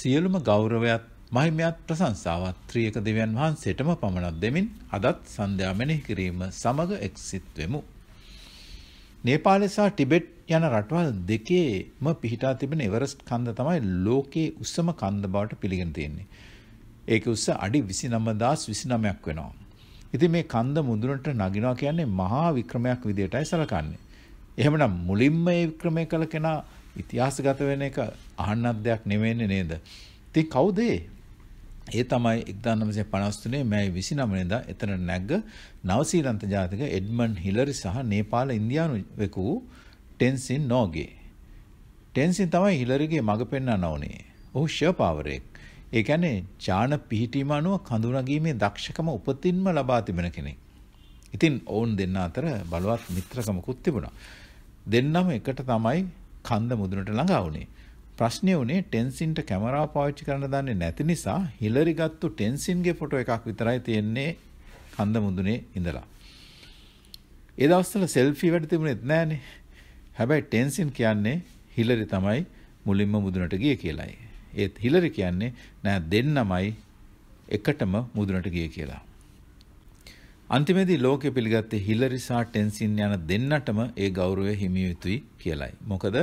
සියලුම ගෞරවයත් මහිමයත් ප්‍රශංසාවත් ත්‍රියක දෙවියන් වහන්සේටම පමණක් දෙමින් අදත් සන්ධ්‍යා මෙනෙහි කිරීම සමග එක්සිත් වෙමු. නේපාලය සහ ටිබෙට් යන රටවල් දෙකේම පිහිටා තිබෙන එවරස්ට් කන්ද තමයි ලෝකයේ උසම කන්ද බවට පිළිගෙන තියෙන්නේ. ඒක උස අඩි 29029ක් වෙනවා. ඉතින් මේ කන්ද මුදුනට නගිනවා කියන්නේ මහා වික්‍රමයක් විදියටයි සැලකන්නේ. එහෙමනම් මුලින්ම මේ වික්‍රමය කළ කෙනා ඉතිහාසගත වෙන එක අහන්නත් දෙයක් නෙවෙන්නේ නේද? ඉතින් කවුද ඒ? ඒ තමයි 1953 මැයි 29 වෙනිදා එතන නැග්ග නවසීලන්ත ජාතික එඩ්මන් හිලරි සහ නේපාල ඉන්දියානු වෙකු ටෙන්සින් නෝගේ. ටෙන්සින් තමයි හිලරිගේ මඟ පෙන්වන්න ඕනේ. ඔහු ෂර්පාවරෙක්. ඒ කියන්නේ ඥාන පිහිටීම අනුව කඳුනගීමේ දක්ෂකම උපතින්ම ලබා තිබෙන කෙනෙක්. ඉතින් ඔවුන් දෙන්න අතර බලවත් මිත්‍රකමකුත් තිබුණා. දෙන්නම එකට තමයි කන්ද මුදුනට ළඟා වුණේ. ප්‍රශ්නේ උනේ ටෙන්සින්ට කැමරාව පාවිච්චි කරන්න දන්නේ නැති නිසා හිලරි ගත්තු ටෙන්සින්ගේ ෆොටෝ එකක් විතරයි තියෙන්නේ කන්ද මුදුනේ ඉඳලා. ඒ දවස්වල සෙල්ෆි වැඩ තිබුණෙත් නැහනේ. හැබැයි ටෙන්සින් කියන්නේ හිලරි තමයි මුලින්ම මුදුනට ගියේ කියලායි. ඒත් හිලරි කියන්නේ නෑ දෙන්නමයි එකටම මුදුනට ගියේ කියලා. අන්තිමේදී ලෝකෙ පිළිගත්තේ හිලරි සහ ටෙන්සින් යන දෙන්නටම ඒ ගෞරවය හිමි යුතුයි කියලයි. මොකද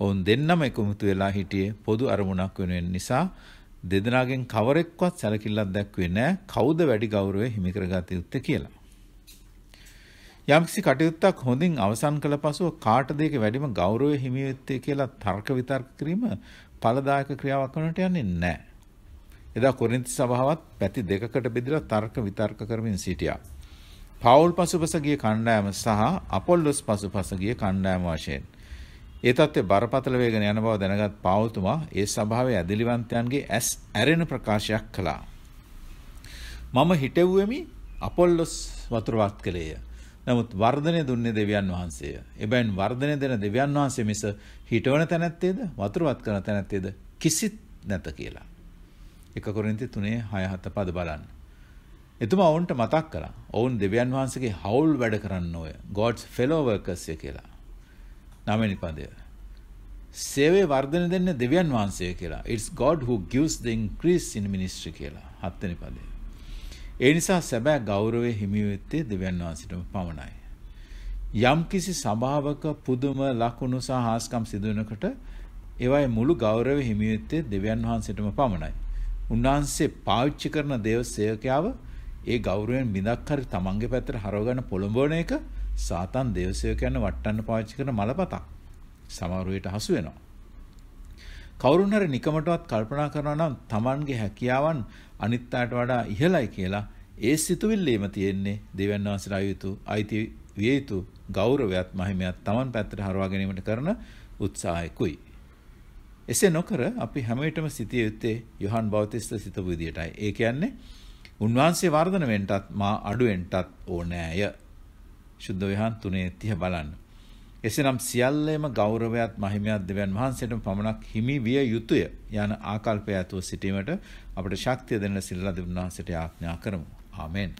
ඔවුන් දෙන්නම එකමුතු වෙලා හිටියේ පොදු අරමුණක් වෙනුවෙන් නිසා දෙදෙනාගෙන් කවරෙක්වත් සැලකිල්ලක් දැක්වේ නෑ කවුද වැඩි ගෞරවය හිමි කරගත යුත්තේ කියලා. යම්කිසි කටයුත්තක් හොඳින් අවසන් කළ පසුව කාටද ඒක වැඩිම ගෞරවය හිමි වෙත්තේ කියලා තර්ක විතර්ක කිරීම ඵලදායක ක්‍රියාවක් වනට යන්නේ නැහැ. එදා කොරින්ති සභාවත් පැති දෙකකට බෙදලා තර්ක විතර්ක කරමින් සිටියා. පවුල් පසුපස ගිය කණ්ඩායම සහ අපොල්ලොස් පසුපස ගිය කණ්ඩායම වශයෙන් ඒ තත්ත්වය බරපතල වේගෙන යන බව දැනගත් පාවුතුමා ඒ සභාවේ ඇදලිවන්තයන්ගේ ඇස් ඇරෙන ප්‍රකාශයක් කළා. මම හිටෙව්වෙමි අපොල්ලොස් වතුරවත් කළේය. නමුත් වර්ධනය දුන්නේ දෙවියන් වහන්සේය. එබැවින් වර්ධනය දෙන දෙවියන් වහන්සේ මිස හිටවන තැනැත්තේද වතුරවත් කරන තැනැත්තේද කිසිත් නැත කියලා. 1 කොරින්ති 3:6 7 පද බලන්න. එතුමා ඔවුන්ට මතක් කළා. ඔවුන් දෙවියන් වහන්සේගේ හවුල් වැඩ කරන්න ඕය. God's fellow workers කියලා. නවවෙනි පදය. සේවයේ වර්ධනය දෙන්නේ දෙවියන් වහන්සේ කියලා. It's God who gives the increase in ministry කියලා. හත්වෙනි පදය. ඒ නිසා සැබෑ ගෞරවය හිමි වෙත්තේ දෙවියන් වහන්සේටම පමණයි. යම්කිසි සභාවක පුදුම ලකුණු සහ හාස්කම් සිදුවනකොට ඒවයි මුළු ගෞරවය හිමි වෙත්තේ දෙවියන් වහන්සේටම පමණයි. උන්වහන්සේ පාවිච්චි කරන දේව සේවකයාව ඒ ගෞරවයෙන් බිඳක් හරි තමන්ගේ පැත්තට හරවගන්න පොළඹවන එක සාතන් දේවසේවකයන් වට්ටන්න පාවිච්චි කරන මලපතක්. සමහර විට හසු වෙනවා. කවුරුන් හරි නිකමටවත් කල්පනා කරනවා නම් තමන්ගේ හැකියාවන් අනිත් අයට වඩා ඉහළයි කියලා ඒ සිතුවිල්ලේම තියෙන්නේ දෙවියන් වහන්සේට ආයුතු අයිති විය යුතු ගෞරවයත් මහිමයත් තමන් පැත්තට හරවා ගැනීමට කරන උත්සාහයකුයි. එසේ නොකර අපි හැම විටම සිටිය යුත්තේ යොහන් බෞතිස්ත සිතපු විදියටයි. ඒ කියන්නේ උන්වහන්සේ වර්ධන වෙන්නටත් මා අඩුවෙන්ටත් ඕනෑය. ශුද්ධ විහාන් 3:30 බලන්න. එසේනම් සියල්ලේම ගෞරවයත් මහිමයත් දෙවියන් වහන්සේටම පමණක් හිමි විය යුතුය යන ආකල්පය ඇතුව සිටීමට අපට ශක්තිය දෙන සිල්ලා දෙවියන් වහන්සේට ආඥා කරමු. ආමෙන්.